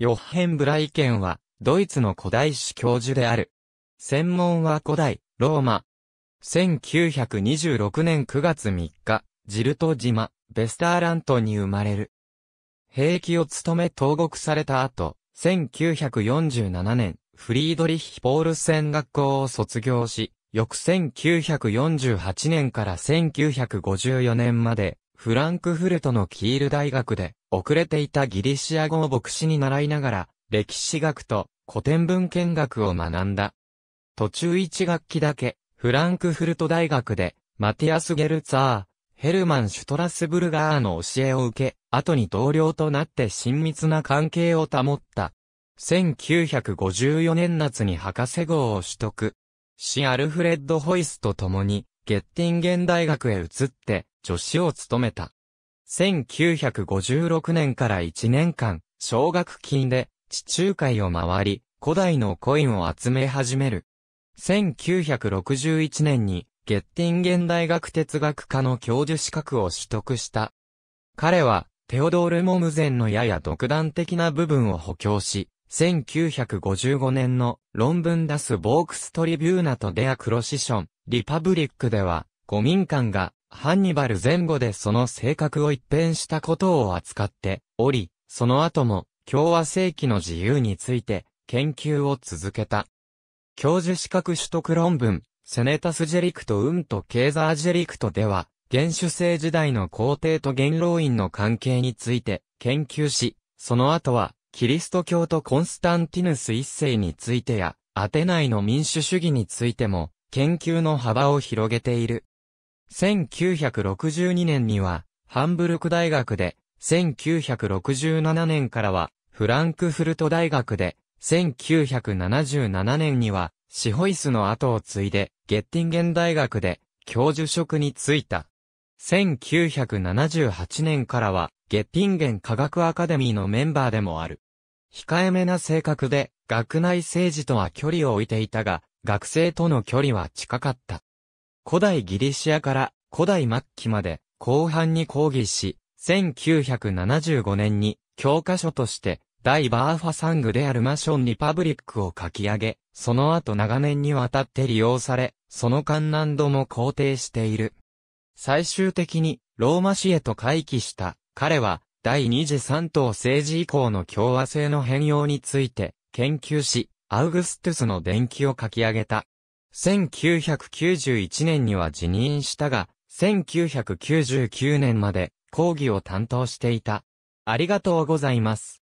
ヨッヘンブライケンは、ドイツの古代史教授である。専門は古代、ローマ。1926年9月3日、ジルト島、ベスターラントに生まれる。兵器を務め投獄された後、1947年、フリードリッヒ・ポールセン学校を卒業し、翌1948年から1954年まで、フランクフルトのキール大学で、遅れていたギリシア語を牧師に習いながら、歴史学と古典文献学を学んだ。途中一学期だけ、フランクフルト大学で、マティアス・ゲルツァー、ヘルマン・シュトラスブルガーの教えを受け、後に同僚となって親密な関係を保った。1954年夏に博士号を取得。シアルフレッド・ホイスと共に、ゲッティンゲン大学へ移って、助手を務めた。1956年から1年間、奨学金で地中海を回り、古代のコインを集め始める。1961年に、ゲッティン現代大学哲学科の教授資格を取得した。彼は、テオドール・モムゼンのやや独断的な部分を補強し、1955年の論文出すボークストリビューナとデアクロシション、リパブリックでは、五民館がハンニバル前後でその性格を一変したことを扱っており、その後も共和世紀の自由について研究を続けた。教授資格取得論文、セネタスジェリクト・ウンとケーザージェリクトでは、原種性時代の皇帝と元老院の関係について研究し、その後は、キリスト教とコンスタンティヌス一世についてや、アテナイの民主主義についても、研究の幅を広げている。1962年には、ハンブルク大学で、1967年からは、フランクフルト大学で、1977年には、シホイスの後を継いで、ゲッティンゲン大学で、教授職に就いた。1978年からは、ゲッティンゲン科学アカデミーのメンバーでもある。控えめな性格で、学内政治とは距離を置いていたが、学生との距離は近かった。古代ギリシアから古代末期まで後半に講義し、1975年に教科書として大バーファサングであるマションリパブリックを書き上げ、その後長年にわたって利用され、その間何度も肯定している。最終的にローマ市へと回帰した彼は第二次三島政治以降の共和制の変容について研究し、アウグストゥスの伝記を書き上げた。1991年には辞任したが、1999年まで講義を担当していた。ありがとうございます。